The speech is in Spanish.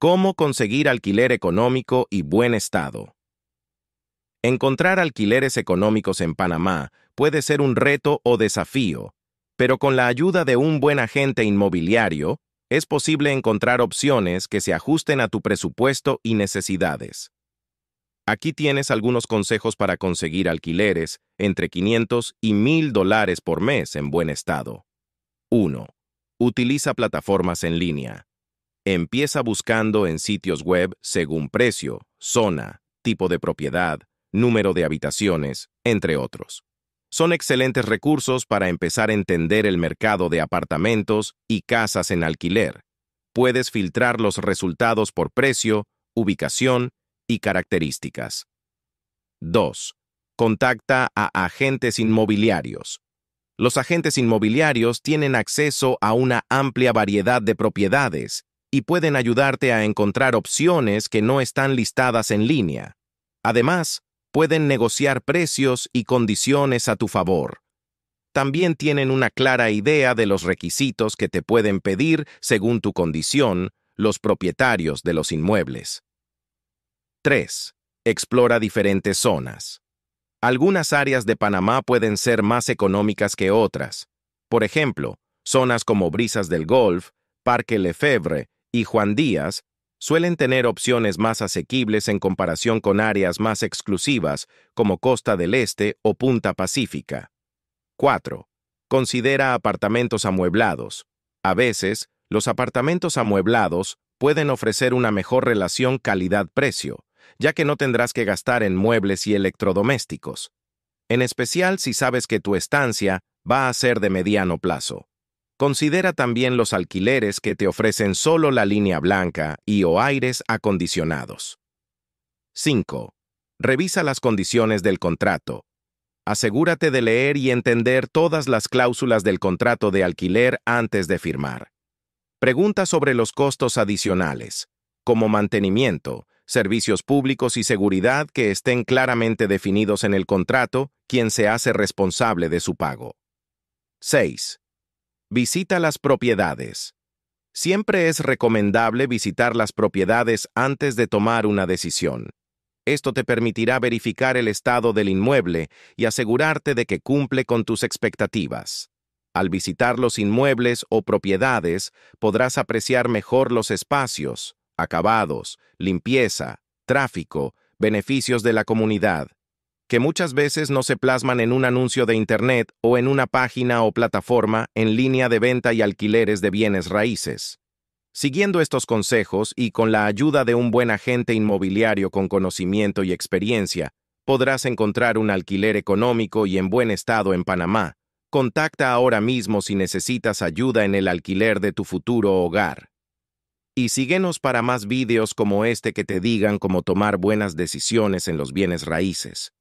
Cómo conseguir alquiler económico y buen estado. Encontrar alquileres económicos en Panamá puede ser un reto o desafío, pero con la ayuda de un buen agente inmobiliario, es posible encontrar opciones que se ajusten a tu presupuesto y necesidades. Aquí tienes algunos consejos para conseguir alquileres entre 500 y 1000 dólares por mes en buen estado. 1. Utiliza plataformas en línea. Empieza buscando en sitios web según precio, zona, tipo de propiedad, número de habitaciones, entre otros. Son excelentes recursos para empezar a entender el mercado de apartamentos y casas en alquiler. Puedes filtrar los resultados por precio, ubicación y características. 2. Contacta a agentes inmobiliarios. Los agentes inmobiliarios tienen acceso a una amplia variedad de propiedades y pueden ayudarte a encontrar opciones que no están listadas en línea. Además, pueden negociar precios y condiciones a tu favor. También tienen una clara idea de los requisitos que te pueden pedir según tu condición los propietarios de los inmuebles. 3. Explora diferentes zonas. Algunas áreas de Panamá pueden ser más económicas que otras. Por ejemplo, zonas como Brisas del Golf, Parque Lefebvre y Juan Díaz suelen tener opciones más asequibles en comparación con áreas más exclusivas como Costa del Este o Punta Pacífica. 4. Considera apartamentos amueblados. A veces, los apartamentos amueblados pueden ofrecer una mejor relación calidad-precio, ya que no tendrás que gastar en muebles y electrodomésticos, en especial si sabes que tu estancia va a ser de mediano plazo. Considera también los alquileres que te ofrecen solo la línea blanca y o aires acondicionados. 5. Revisa las condiciones del contrato. Asegúrate de leer y entender todas las cláusulas del contrato de alquiler antes de firmar. Pregunta sobre los costos adicionales, como mantenimiento, servicios públicos y seguridad que estén claramente definidos en el contrato, quien se hace responsable de su pago. 6. Visita las propiedades. Siempre es recomendable visitar las propiedades antes de tomar una decisión. Esto te permitirá verificar el estado del inmueble y asegurarte de que cumple con tus expectativas. Al visitar los inmuebles o propiedades, podrás apreciar mejor los espacios, acabados, limpieza, tráfico, beneficios de la comunidad, que muchas veces no se plasman en un anuncio de Internet o en una página o plataforma en línea de venta y alquileres de bienes raíces. Siguiendo estos consejos y con la ayuda de un buen agente inmobiliario con conocimiento y experiencia, podrás encontrar un alquiler económico y en buen estado en Panamá. Contacta ahora mismo si necesitas ayuda en el alquiler de tu futuro hogar. Y síguenos para más vídeos como este que te digan cómo tomar buenas decisiones en los bienes raíces.